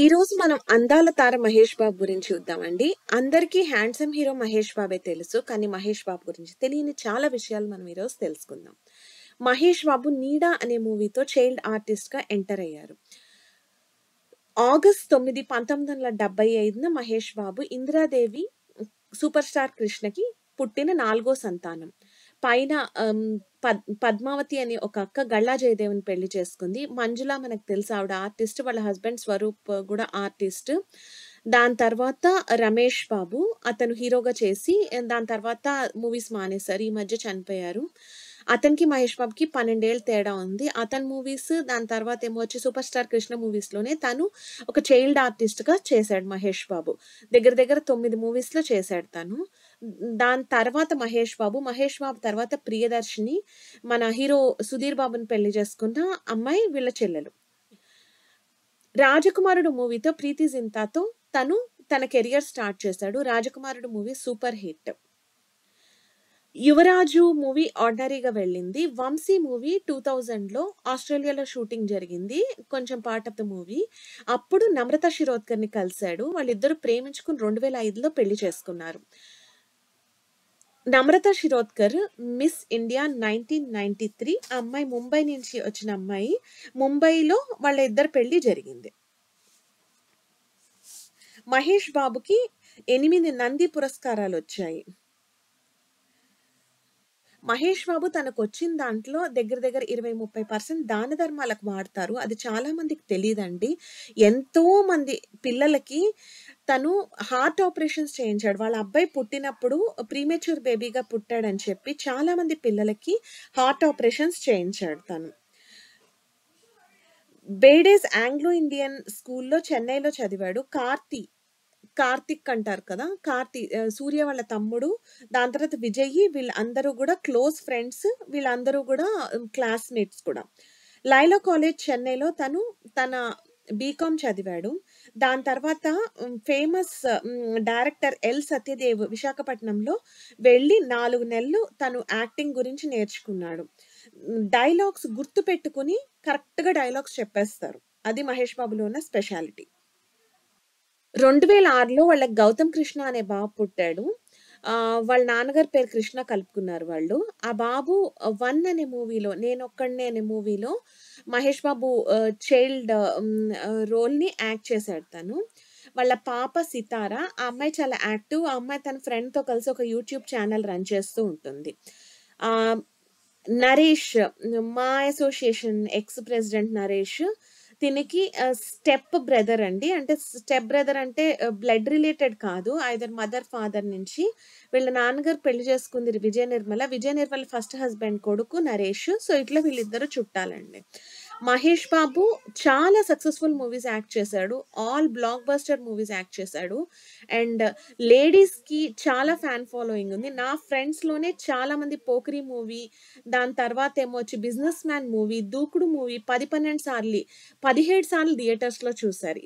ఈ రోజు మనం అందాల తార మహేష్ బాబు గురించి చూద్దామండి అందరికీ హ్యాండ్సమ్ హీరో మహేష్ బాబే తెలుసు కానీ మహేష్ బాబు గురించి తెలియని చాలా విషయాలు మనం ఈరోజు తెలుసుకుందాం మహేష్ బాబు నీడా అనే మూవీతో చైల్డ్ ఆర్టిస్ట్గా ఎంటర్ అయ్యారు ఆగస్ట్ తొమ్మిది పంతొమ్మిది వందల డెబ్బై ఐదున మహేష్ బాబు ఇందిరాదేవి సూపర్ స్టార్ కృష్ణకి పుట్టిన నాలుగో సంతానం పైన పద్ పద్మావతి అనే ఒక అక్క గళ్ళా జయదేవ్ని పెళ్లి చేసుకుంది మంజుల మనకు తెలుసు ఆవిడ ఆర్టిస్ట్ వాళ్ళ హస్బెండ్ స్వరూప్ కూడా ఆర్టిస్ట్ దాని తర్వాత రమేష్ బాబు అతను హీరోగా చేసి దాని తర్వాత మూవీస్ మానేశారు ఈ మధ్య చనిపోయారు అతనికి మహేష్ బాబుకి పన్నెండేళ్ళు తేడా ఉంది అతని మూవీస్ దాని తర్వాత ఏమో వచ్చి సూపర్ స్టార్ కృష్ణ మూవీస్లోనే తను ఒక చైల్డ్ ఆర్టిస్ట్గా చేశాడు మహేష్ బాబు దగ్గర దగ్గర తొమ్మిది మూవీస్లో చేశాడు తను దాని తర్వాత మహేష్ బాబు మహేష్ బాబు తర్వాత ప్రియదర్శిని మన హీరో సుధీర్ బాబుని పెళ్లి చేసుకున్న అమ్మాయి వీళ్ళ చెల్లెలు రాజకుమారుడు మూవీతో ప్రీతి జింతాతో తను తన కెరియర్ స్టార్ట్ చేశాడు Rajakumarudu movie super hit Yuvaraju movie ఆర్డినరీగా వెళ్ళింది వంశీ మూవీ టూ థౌజండ్లో ఆస్ట్రేలియాలో షూటింగ్ జరిగింది కొంచెం పార్ట్ ఆఫ్ ద మూవీ అప్పుడు నమ్రత శిరోద్కర్ని కలిశాడు వాళ్ళిద్దరూ ప్రేమించుకుని రెండు వేల ఐదులో పెళ్లి చేసుకున్నారు Namrata Shirodkar Miss India nineteen ninety three అమ్మాయి ముంబై నుంచి వచ్చిన అమ్మాయి ముంబైలో వాళ్ళ ఇద్దరు పెళ్లి జరిగింది మహేష్ బాబుకి ఎనిమిది నంది పురస్కారాలు వచ్చాయి మహేష్ బాబు తనకు వచ్చిన దాంట్లో దగ్గర దగ్గర ఇరవై ముప్పై పర్సెంట్ దాన ధర్మాలకు వాడతారు అది చాలా మందికి తెలియదండి ఎంతో మంది పిల్లలకి తను హార్ట్ ఆపరేషన్స్ చేయించాడు వాళ్ళ అబ్బాయి పుట్టినప్పుడు ప్రీమెచ్యూర్ బేబీగా పుట్టాడని చెప్పి చాలా మంది పిల్లలకి హార్ట్ ఆపరేషన్స్ చేయించాడు తను బేడేస్ ఆంగ్లో ఇండియన్ స్కూల్లో చెన్నైలో చదివాడు కార్తీ కార్తిక్ అంటారు కదా కార్తిక్ సూర్య వాళ్ళ తమ్ముడు దాని తర్వాత విజయ్ వీళ్ళందరూ కూడా క్లోజ్ ఫ్రెండ్స్ వీళ్ళందరూ కూడా క్లాస్మేట్స్ కూడా లైలా కాలేజ్ చెన్నైలో తను తన బీకామ్ చదివాడు దాని తర్వాత ఫేమస్ డైరెక్టర్ ఎల్ సత్యదేవ్ విశాఖపట్నంలో వెళ్ళి నాలుగు నెలలు తను యాక్టింగ్ గురించి నేర్చుకున్నాడు డైలాగ్స్ గుర్తు పెట్టుకుని కరెక్ట్గా డైలాగ్స్ చెప్పేస్తారు అది మహేష్ బాబులో ఉన్న స్పెషాలిటీ రెండు వేల ఆరులో వాళ్ళకి గౌతమ్ కృష్ణ అనే బాబు పుట్టాడు వాళ్ళ నాన్నగారి పేరు కృష్ణ కలుపుకున్నారు వాళ్ళు ఆ బాబు వన్ అనే మూవీలో నేను ఒక్కడనే అనే మూవీలో మహేష్ బాబు చైల్డ్ రోల్ని యాక్ట్ చేశాడు తను వాళ్ళ పాప సితారా ఆ అమ్మాయి చాలా యాక్టివ్ ఆ అమ్మాయి తన ఫ్రెండ్తో కలిసి ఒక యూట్యూబ్ ఛానల్ రన్ చేస్తూ ఉంటుంది Naresh MAA association ex president Naresh తినికి స్టెప్ బ్రదర్ అండి అంటే స్టెప్ బ్రదర్ అంటే బ్లడ్ రిలేటెడ్ కాదు ఐదర్ మదర్ ఫాదర్ నుంచి వీళ్ళ నాన్నగారు పెళ్లి చేసుకుంది విజయ నిర్మల విజయ నిర్మల ఫస్ట్ హస్బెండ్ కొడుకు నరేష్ సో ఇట్లా వీళ్ళిద్దరు చుట్టాలండి మహేష్ బాబు చాలా సక్సెస్ఫుల్ మూవీస్ యాక్ట్ చేశాడు all blockbuster movies act చేశాడు అండ్ లేడీస్కి చాలా ఫ్యాన్ ఫాలోయింగ్ ఉంది నా ఫ్రెండ్స్లోనే చాలామంది పోకరి మూవీ దాని తర్వాత ఏమో వచ్చి businessman movie Dookudu movie పది పన్నెండు సార్లు పదిహేడు సార్లు థియేటర్స్లో చూశారు